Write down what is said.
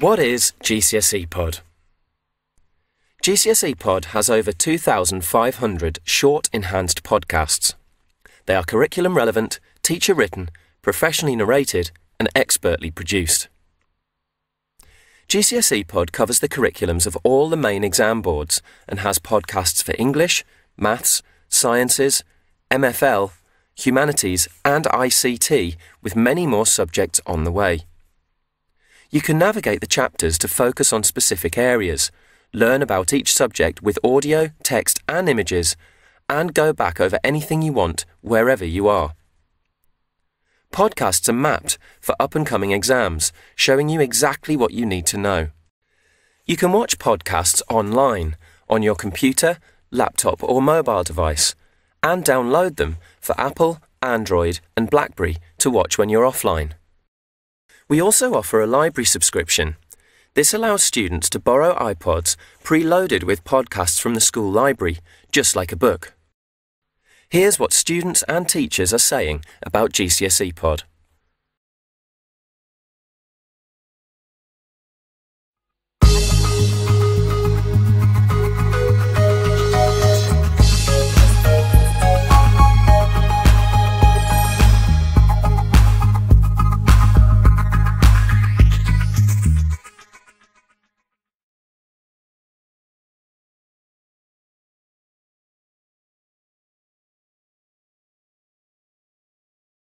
What is GCSE Pod? GCSE Pod has over 2,500 short enhanced podcasts. They are curriculum relevant, teacher written, professionally narrated, and expertly produced. GCSE Pod covers the curriculums of all the main exam boards and has podcasts for English, Maths, Sciences, MFL, Humanities, and ICT, with many more subjects on the way. You can navigate the chapters to focus on specific areas, learn about each subject with audio, text, and images, and go back over anything you want wherever you are. Podcasts are mapped for up and coming exams, showing you exactly what you need to know. You can watch podcasts online, on your computer, laptop, or mobile device, and download them for Apple, Android, and Blackberry to watch when you're offline. We also offer a library subscription. This allows students to borrow iPods preloaded with podcasts from the school library, just like a book. Here's what students and teachers are saying about GCSE Pod.